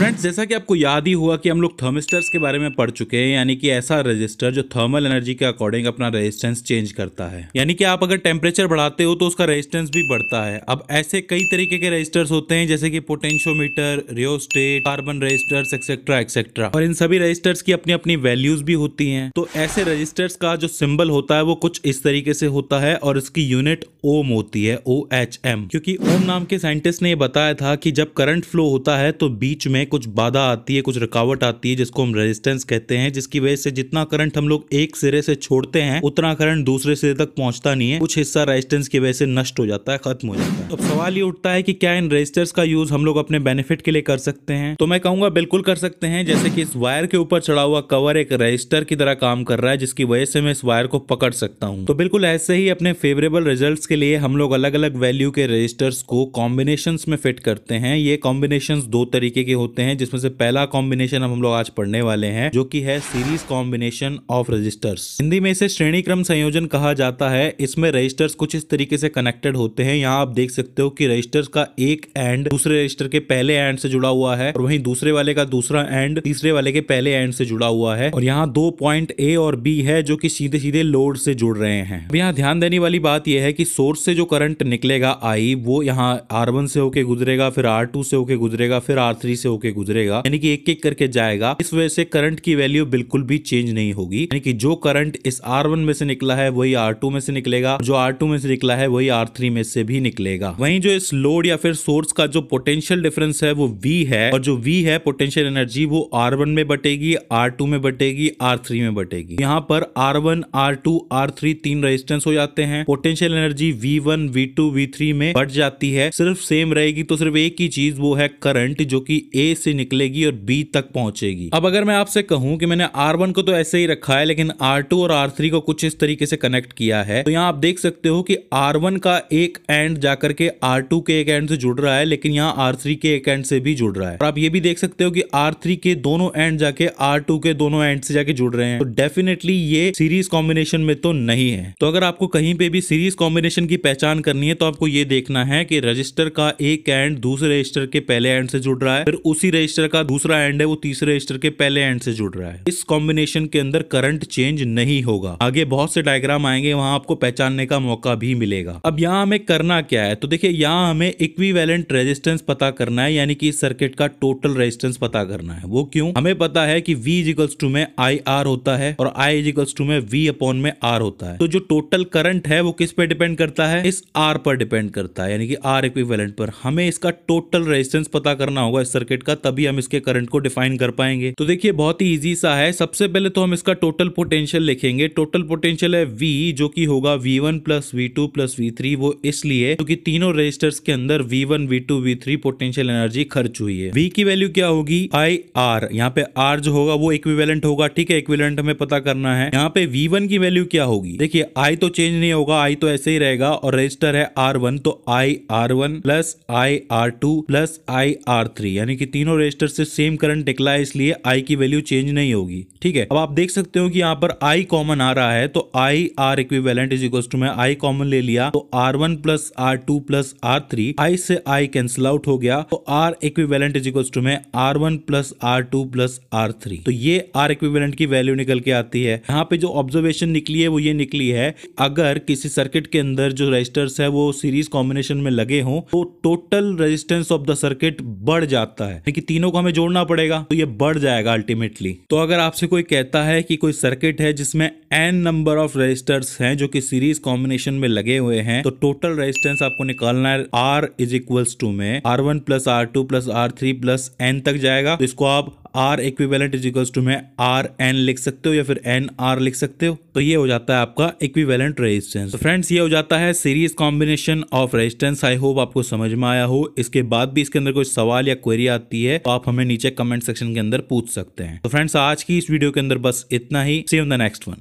friends जैसा कि आपको याद ही हुआ कि हम लोग थर्मिस्टर्स के बारे में पढ़ चुके हैं यानी कि ऐसा रजिस्टर जो थर्मल एनर्जी के अकॉर्डिंग अपना रेजिस्टेंस चेंज करता है यानी कि आप अगर टेम्परेचर बढ़ाते हो तो उसका रेजिस्टेंस भी बढ़ता है अब ऐसे कई तरीके के रजिस्टर्स होते हैं जैसे कि potentiometer rheostat carbon resistors etcetera etcetera और इन सभी रजिस्टर्स की अपनी अपनी वैल्यूज भी होती है तो ऐसे रजिस्टर्स का जो सिंबल होता है वो कुछ इस तरीके से होता है और इसकी यूनिट ओम होती है ओ एच एम क्योंकि ओम नाम के साइंटिस्ट ने बताया था कि जब करंट फ्लो होता है तो बीच में कुछ बाधा आती है कुछ रुकावट आती है जिसको हम रेजिस्टेंस कहते हैं जिसकी वजह से जितना करंट हम लोग एक सिरे से छोड़ते हैं उतना करंट दूसरे सिरे तक पहुंचता नहीं है कुछ हिस्सा रेजिस्टेंस की वजह से नष्ट हो जाता है खत्म हो जाता है अब सवाल ये उठता है कि क्या इन रजिस्टर्स का यूज हम लोग अपने बेनिफिट के लिए कर सकते हैं तो मैं कहूंगा बिल्कुल कर सकते हैं जैसे कि इस वायर के ऊपर चढ़ा हुआ कवर एक रजिस्टर की तरह काम कर रहा है जिसकी वजह से मैं इस वायर को पकड़ सकता हूँ तो बिल्कुल ऐसे ही अपने फेवरेबल रिजल्ट के लिए हम लोग अलग अलग वैल्यू के रजिस्टर्स को कॉम्बिनेशन में फिट करते हैं ये कॉम्बिनेशन दो तरीके के होते हैं करते हैं जिसमें से पहला कॉम्बिनेशन हम लोग आज पढ़ने वाले हैं जो कि है series combination of resistors Hindi में इसे श्रेणी क्रम संयोजन कहा जाता है इसमें रजिस्टर्स कुछ इस तरीके से कनेक्टेड होते हैं यहाँ आप देख सकते हो कि रजिस्टर्स का एक एंड दूसरे रजिस्टर के पहले एंड से जुड़ा हुआ है और वही दूसरे वाले का दूसरा एंड तीसरे वाले के पहले एंड से जुड़ा हुआ है और यहाँ दो पॉइंट ए और बी है जो की सीधे सीधे लोड से जुड़ रहे हैं अब यहाँ ध्यान देने वाली बात यह है कि सोर्स से जो करंट निकलेगा आई वो यहाँ आर से होके गुजरेगा फिर आर से होके गुजरेगा फिर आर से होके होके गुजरेगा यानी कि एक एक करके जाएगा इस वजह से करंट की वैल्यू बिल्कुल भी चेंज नहीं होगी यानी कि जो करंट इस आर में से निकला है वही आर में से निकलेगा जो आर में से निकला है वही आर में से भी निकलेगा वही जो इस लोड या फिर सोर्स का जो पोटेंशियल डिफरेंस है वो वी है और जो वी है पोटेंशियल एनर्जी वो आर में बटेगी आर में बटेगी आर में बटेगी यहाँ पर R one R two R three तीन रेजिस्टेंस हो जाते हैं potential energy V one V two V three में बढ़ जाती है सिर्फ सेम रहेगी तो सिर्फ एक ही चीज वो है करंट जो कि ए से निकलेगी और बी तक पहुंचेगी अब अगर मैं आपसे कहूं कि मैंने आर वन को तो ऐसे ही रखा है लेकिन आर टू और आर थ्री को कुछ इस तरीके से कनेक्ट किया है तो यहाँ आप देख सकते हो कि आर वन का एक एंड जाकर के आर टू के एक एंड से जुड़ रहा है लेकिन यहाँ आर थ्री के एक एंड से भी जुड़ रहा है और आप ये भी देख सकते हो कि आर थ्री के दोनों एंड जाके आर टू के दोनों एंड से जाके जुड़ रहे हैं तो डेफिनेटली ये सीरीज कॉम्बिनेशन में तो नहीं है तो अगर आपको कहीं पे भी सीरीज कॉम्बिनेशन की पहचान करनी है तो आपको ये देखना है कि रजिस्टर का एक एंड दूसरे रजिस्टर के पहले एंड से जुड़ रहा है फिर उस उसी रजिस्टर का दूसरा एंड है वो तीसरे रजिस्टर के पहले एंड से जुड़ रहा है इस कॉम्बिनेशन के अंदर करंट चेंज नहीं होगा आगे बहुत से डायग्राम आएंगे वहां आपको पहचानने का मौका भी मिलेगा अब यहाँ हमें करना क्या है तो देखिये यहाँ हमें इक्विवेलेंट रेजिस्टेंस पता करना है यानी कि सर्किट का टोटल रेजिस्टेंस पता करना है वो क्यों हमें पता है कि V इजिकल्स टू में आई आर होता है और आई इजिकल्स टू में वी अपॉन में आर होता है तो जो टोटल करंट है वो किस पे डिपेंड करता है इस आर पर डिपेंड करता है यानी कि आर इक्विवेलेंट पर हमें इसका टोटल रेजिस्टेंस पता करना होगा इस सर्किट का तभी हम इसके करंट को डिफाइन कर पाएंगे तो देखिए बहुत ही इजी सा है सबसे पहले तो हम इसका टोटल पोटेंशियल लिखेंगे टोटल पोटेंशियल है V जो कि होगा V1 one plus V two plus V three वो इसलिए क्योंकि तो तीनों रजिस्टर्स के अंदर V1, V2, V3 to potential energy खर्च हुई है V की वैल्यू क्या होगी आई आर यहाँ पे आर जो होगा वो इक्विवेलेंट होगा ठीक है इक्विवेलेंट हमें पता करना है यहाँ पे वी की वैल्यू क्या होगी देखिए आई तो चेंज नहीं होगा आई तो ऐसे ही रहेगा और रजिस्टर है आर तो I R one plus I R two plus I R three यानी कि तीनों रजिस्टर से सेम करंट निकला है इसलिए आई की वैल्यू चेंज नहीं होगी ठीक है अब आप देख सकते हो कि यहाँ पर आई कॉमन आ रहा है तो I R equivalent is equal to मैं आई कॉमन ले लिया तो R one plus R two plus R three I से आई कैंसिल आउट हो गया तो R equivalent is equal to मैं R one plus R two plus R three तो ये आर इक्विवेलेंट की वैल्यू निकल के आती है यहाँ पे जो ऑब्जर्वेशन निकली है वो ये निकली है अगर किसी सर्किट के अंदर जो रजिस्टर्स है वो सीरीज कॉम्बिनेशन में लगे हों तो total resistance of the circuit बढ़ जाता है यानी कि तीनों को हमें जोड़ना पड़ेगा तो ये बढ़ जाएगा अल्टीमेटली तो अगर आपसे कोई कहता है कि कोई सर्किट है जिसमें एन नंबर ऑफ रजिस्टर्स हैं जो कि सीरीज कॉम्बिनेशन में लगे हुए हैं तो टोटल रेजिस्टेंस आपको निकालना है आर इज इक्वल्स टू में R one plus R two plus R three plus N तक जाएगा तो इसको आप R equivalent is equals to में आर एन लिख सकते हो या फिर एन आर लिख सकते हो तो ये हो जाता है आपका इक्विवेलेंट रेजिस्टेंस तो फ्रेंड्स ये हो जाता है series combination of resistance I hope आपको समझ में आया हो इसके बाद भी इसके अंदर कोई सवाल या क्वेरी आती है तो आप हमें नीचे कमेंट सेक्शन के अंदर पूछ सकते हैं तो फ्रेंड्स आज की इस वीडियो के अंदर बस इतना ही सेव द नेक्स्ट वन